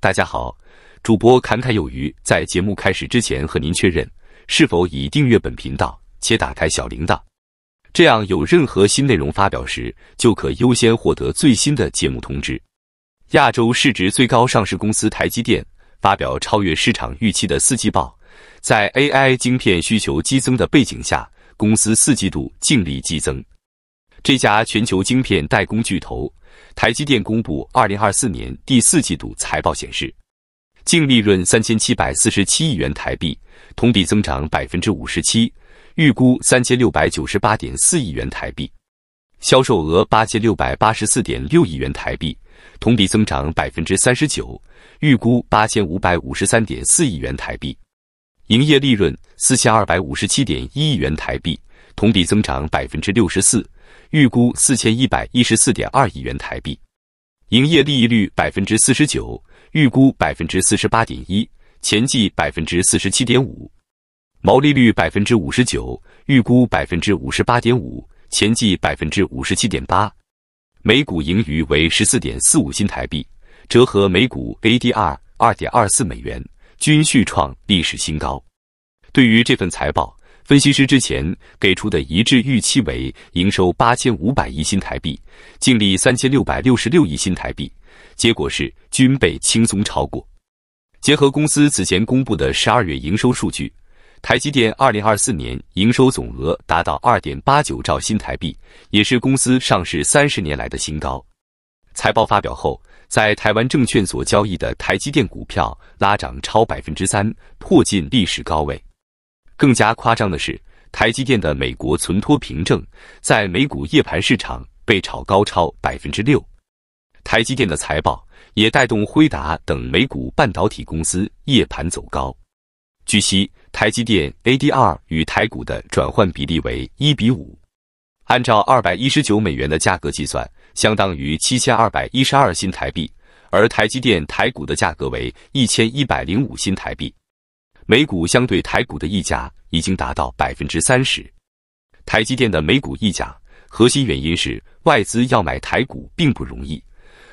大家好，主播侃侃有余。在节目开始之前，和您确认是否已订阅本频道且打开小铃铛，这样有任何新内容发表时，就可优先获得最新的节目通知。亚洲市值最高上市公司台积电发表超越市场预期的四季报，在 AI 晶片需求激增的背景下，公司四季度净利激增。这家全球晶片代工巨头。台积电公布二零二四年第四季度财报显示，净利润三千七百四十七亿元台币，同比增长百分之五十七，预估三千六百九十八点四亿元台币；销售额八千六百八十四点六亿元台币，同比增长百分之三十九，预估八千五百五十三点四亿元台币；营业利润四千二百五十七点一亿元台币。同比增长百分之六十四，预估四千一百一十四点二亿元台币，营业利益率百分之四十九，预估百分之四十八点一，前季百分之四十七点五，毛利率百分之五十九，预估百分之五十八点五，前季百分之五十七点八，每股盈余为十四点四五新台币，折合每股 ADR 二点二四美元，均续创历史新高。对于这份财报。分析师之前给出的一致预期为营收八千五百亿新台币，净利三千六百六十六亿新台币，结果是均被轻松超过。结合公司此前公布的十二月营收数据，台积电二零二四年营收总额达到二点八九兆新台币，也是公司上市三十年来的新高。财报发表后，在台湾证券所交易的台积电股票拉涨超百分之三，破近历史高位。更加夸张的是，台积电的美国存托凭证在美股夜盘市场被炒高超百分之六。台积电的财报也带动辉达等美股半导体公司夜盘走高。据悉，台积电 ADR 与台股的转换比例为一比五，按照二百一十九美元的价格计算，相当于七千二百一十二新台币，而台积电台股的价格为一千一百零五新台币。美股相对台股的溢价已经达到百分之三十。台积电的美股溢价，核心原因是外资要买台股并不容易，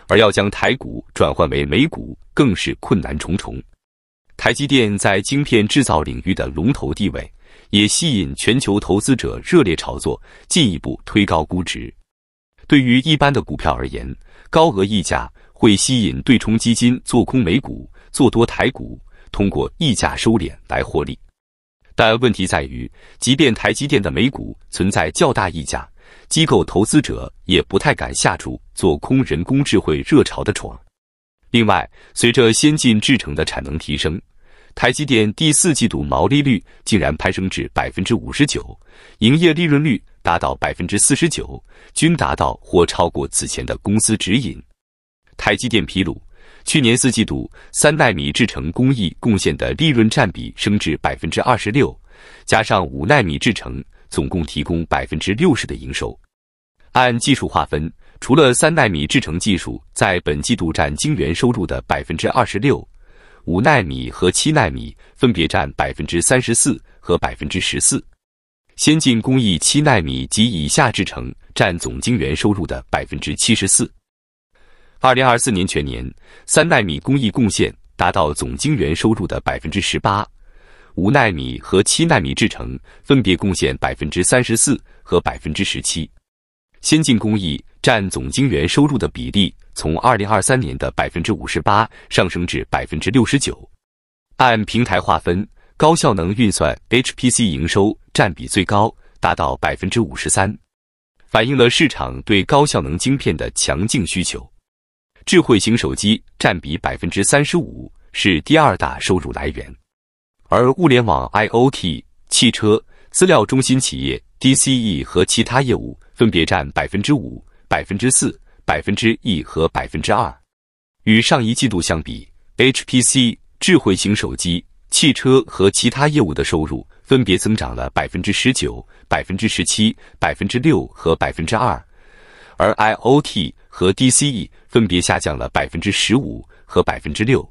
而要将台股转换为美股更是困难重重。台积电在晶片制造领域的龙头地位，也吸引全球投资者热烈炒作，进一步推高估值。对于一般的股票而言，高额溢价会吸引对冲基金做空美股，做多台股。通过溢价收敛来获利，但问题在于，即便台积电的美股存在较大溢价，机构投资者也不太敢下注做空人工智慧热潮的床。另外，随着先进制程的产能提升，台积电第四季度毛利率竟然攀升至百分之五十九，营业利润率达到百分之四十九，均达到或超过此前的公司指引。台积电披露。去年四季度，三纳米制程工艺贡献的利润占比升至百分之二十六，加上五纳米制程，总共提供百分之六十的营收。按技术划分，除了三纳米制程技术在本季度占晶圆收入的百分之二十六，五纳米和七纳米分别占百分之三十四和百分之十四。先进工艺七纳米及以下制程占总晶圆收入的百分之七十四。二零二四年全年，三纳米工艺贡献达到总晶圆收入的百分之十八，五纳米和七纳米制程分别贡献百分之三十四和百分之十七，先进工艺占总晶圆收入的比例从二零二三年的百分之五十八上升至百分之六十九。按平台划分，高效能运算 HPC 营收占比最高，达到百分之五十三，反映了市场对高效能晶片的强劲需求。智慧型手机占比百分之三十五，是第二大收入来源，而物联网 （IOT）、汽车、资料中心企业 （DCE） 和其他业务分别占百分之五、百分之四、百分之一和百分之二。与上一季度相比，HPC、智慧型手机、汽车和其他业务的收入分别增长了百分之十九、百分之十七、百分之六和百分之二。而 IOT 和 DCE 分别下降了百分之十五和百分之六。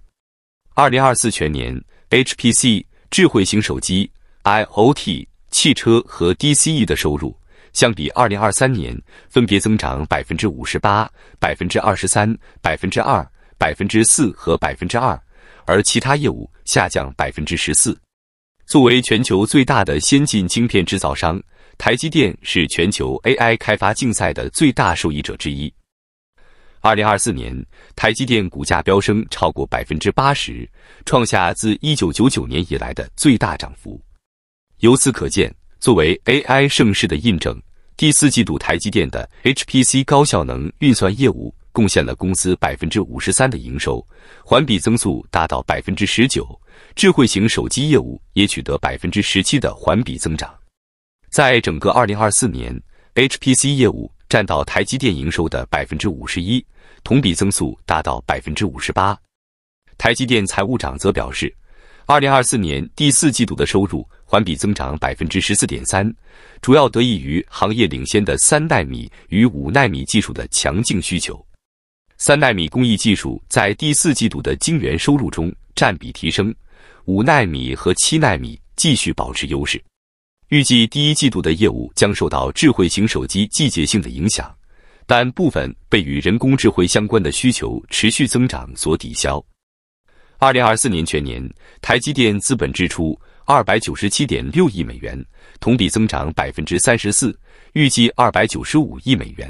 二零二四全年 HPC、智慧型手机、IOT、汽车和 DCE 的收入，相比二零二三年分别增长百分之五十八、百分之二十三、百分之二、百分之四和百分之二，而其他业务下降百分之十四。作为全球最大的先进晶片制造商。台积电是全球 AI 开发竞赛的最大受益者之一。二零二四年，台积电股价飙升超过百分之八十，创下自一九九九年以来的最大涨幅。由此可见，作为 AI 盛世的印证，第四季度台积电的 HPC 高效能运算业务贡献了公司百分之五十三的营收，环比增速达到百分之十九。智慧型手机业务也取得百分之十七的环比增长。在整个2024年，HPC 业务占到台积电营收的51%，同比增速达到58%。台积电财务长则表示，2024年第四季度的收入环比增长14.3%，主要得益于行业领先的3纳米与5纳米技术的强劲需求。3纳米工艺技术在第四季度的晶圆收入中占比提升，5纳米和7纳米继续保持优势。预计第一季度的业务将受到智慧型手机季节性的影响，但部分被与人工智慧相关的需求持续增长所抵消。二零二四年全年，台积电资本支出二百九十七点六亿美元，同比增长百分之三十四，预计二百九十五亿美元；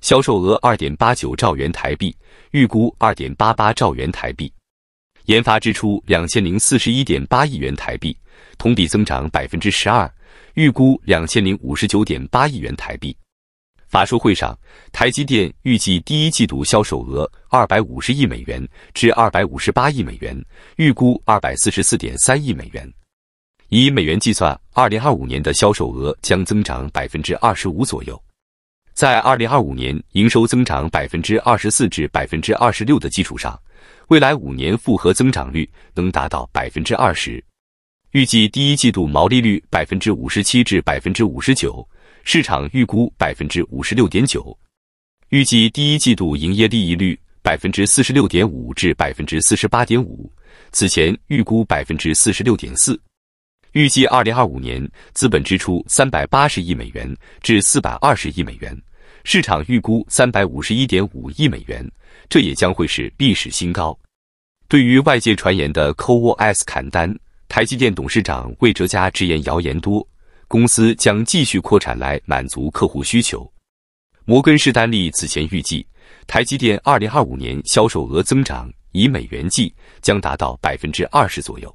销售额二点八九兆元台币，预估二点八八兆元台币；研发支出两千零四十一点八亿元台币。同比增长百分之十二，预估两千零五十九点八亿元台币。法说会上，台积电预计第一季度销售额二百五十亿美元至二百五十八亿美元，预估二百四十四点三亿美元。以美元计算，二零二五年的销售额将增长百分之二十五左右。在二零二五年营收增长百分之二十四至百分之二十六的基础上，未来五年复合增长率能达到百分之二十。预计第一季度毛利率百分之五十七至百分之五十九，市场预估百分之五十六点九。预计第一季度营业利益率百分之四十六点五至百分之四十八点五，此前预估百分之四十六点四。预计二零二五年资本支出三百八十亿美元至四百二十亿美元，市场预估三百五十一点五亿美元，这也将会是历史新高。对于外界传言的 COOS 砍单。台积电董事长魏哲嘉直言，谣言多，公司将继续扩产来满足客户需求。摩根士丹利此前预计，台积电二零二五年销售额增长（以美元计）将达到百分之二十左右。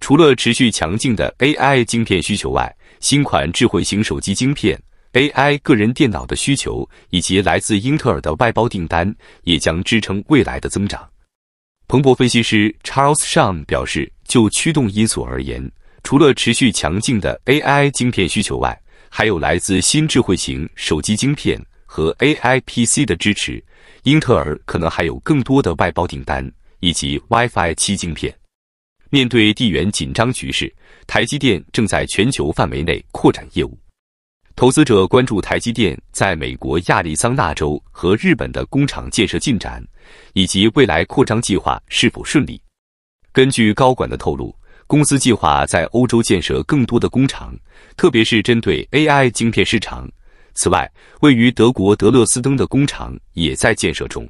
除了持续强劲的 AI 晶片需求外，新款智慧型手机晶片、AI 个人电脑的需求，以及来自英特尔的外包订单，也将支撑未来的增长。彭博分析师 Charles Shum 表示。就驱动因素而言，除了持续强劲的 AI 晶片需求外，还有来自新智慧型手机晶片和 AI PC 的支持。英特尔可能还有更多的外包订单以及 WiFi 7晶片。面对地缘紧张局势，台积电正在全球范围内扩展业务。投资者关注台积电在美国亚利桑那州和日本的工厂建设进展，以及未来扩张计划是否顺利。根据高管的透露，公司计划在欧洲建设更多的工厂，特别是针对 AI 晶片市场。此外，位于德国德勒斯登的工厂也在建设中。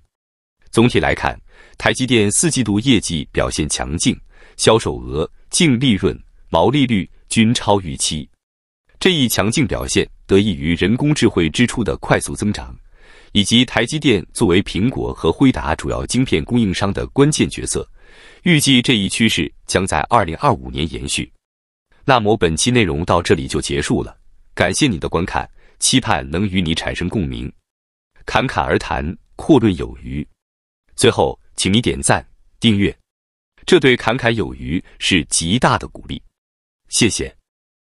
总体来看，台积电四季度业绩表现强劲，销售额、净利润、毛利率均超预期。这一强劲表现得益于人工智慧支出的快速增长，以及台积电作为苹果和辉达主要晶片供应商的关键角色。预计这一趋势将在二零二五年延续。那么本期内容到这里就结束了，感谢你的观看，期盼能与你产生共鸣。侃侃而谈，阔论有余。最后，请你点赞、订阅，这对侃侃有余是极大的鼓励。谢谢。